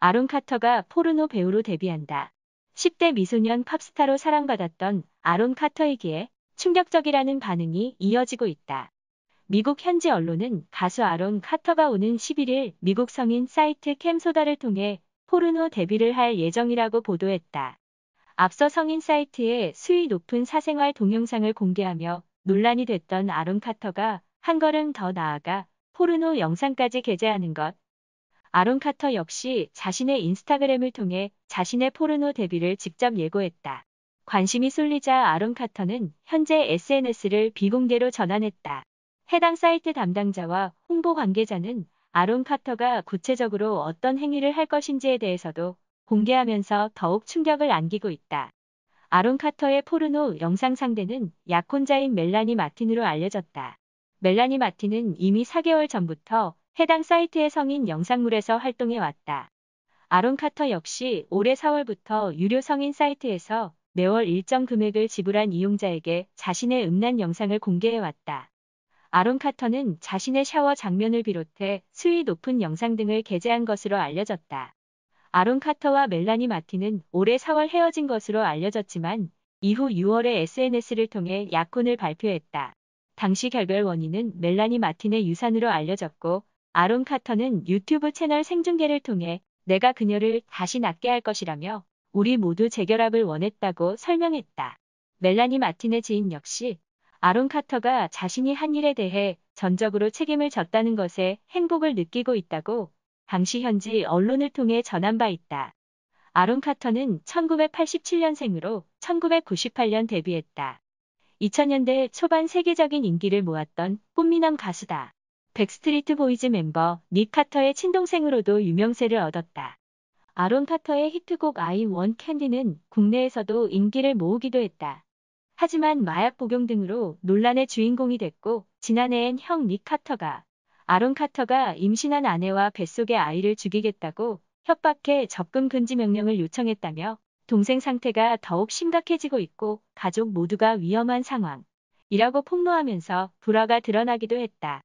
아론 카터가 포르노 배우로 데뷔한다. 10대 미소년 팝스타로 사랑받았던 아론 카터에게 충격적이라는 반응이 이어지고 있다. 미국 현지 언론은 가수 아론 카터가 오는 11일 미국 성인 사이트 캠소다를 통해 포르노 데뷔를 할 예정이라고 보도했다. 앞서 성인 사이트에 수위 높은 사생활 동영상을 공개하며 논란이 됐던 아론 카터가 한 걸음 더 나아가 포르노 영상까지 게재하는 것, 아론 카터 역시 자신의 인스타그램을 통해 자신의 포르노 데뷔를 직접 예고했다. 관심이 쏠리자 아론 카터는 현재 SNS를 비공개로 전환했다. 해당 사이트 담당자와 홍보 관계자는 아론 카터가 구체적으로 어떤 행위를 할 것인지에 대해서도 공개하면서 더욱 충격을 안기고 있다. 아론 카터의 포르노 영상 상대는 약혼자인 멜라니 마틴으로 알려졌다. 멜라니 마틴은 이미 4개월 전부터 해당 사이트의 성인 영상물에서 활동해 왔다. 아론 카터 역시 올해 4월부터 유료 성인 사이트에서 매월 일정 금액을 지불한 이용자에게 자신의 음란 영상을 공개해 왔다. 아론 카터는 자신의 샤워 장면을 비롯해 수위 높은 영상 등을 게재한 것으로 알려졌다. 아론 카터와 멜라니 마티는 올해 4월 헤어진 것으로 알려졌지만 이후 6월에 SNS를 통해 약혼을 발표했다. 당시 결별 원인은 멜라니 마틴의 유산으로 알려졌고 아론 카터는 유튜브 채널 생중계를 통해 내가 그녀를 다시 낫게 할 것이라며 우리 모두 재결합을 원했다고 설명했다. 멜라니 마틴의 지인 역시 아론 카터가 자신이 한 일에 대해 전적으로 책임을 졌다는 것에 행복을 느끼고 있다고 당시 현지 언론을 통해 전한 바 있다. 아론 카터는 1987년생으로 1998년 데뷔했다. 2000년대 초반 세계적인 인기를 모았던 꽃미남 가수다. 백스트리트 보이즈 멤버 닉 카터의 친동생으로도 유명세를 얻었다. 아론 카터의 히트곡 아이 원 캔디는 국내에서도 인기를 모으기도 했다. 하지만 마약 복용 등으로 논란의 주인공이 됐고 지난해엔 형 닉 카터가 아론 카터가 임신한 아내와 뱃속의 아이를 죽이겠다고 협박해 접근 금지 명령을 요청했다며 동생 상태가 더욱 심각해지고 있고 가족 모두가 위험한 상황이라고 폭로하면서 불화가 드러나기도 했다.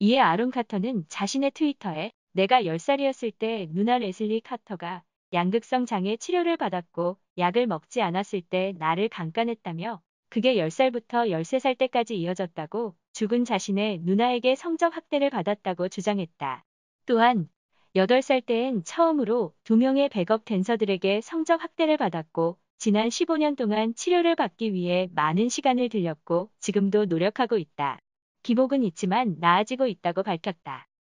이에 아론 카터는 자신의 트위터에 내가 10살이었을 때 누나 레슬리 카터가 양극성 장애 치료를 받았고 약을 먹지 않았을 때 나를 강간했다며 그게 10살부터 13살 때까지 이어졌다고 죽은 자신의 누나에게 성적 학대를 받았다고 주장했다. 또한 8살 때엔 처음으로 두 명의 백업 댄서들에게 성적 학대를 받았고 지난 15년 동안 치료를 받기 위해 많은 시간을 들였고 지금도 노력하고 있다. 기복은 있지만 나아지고 있다고 밝혔다.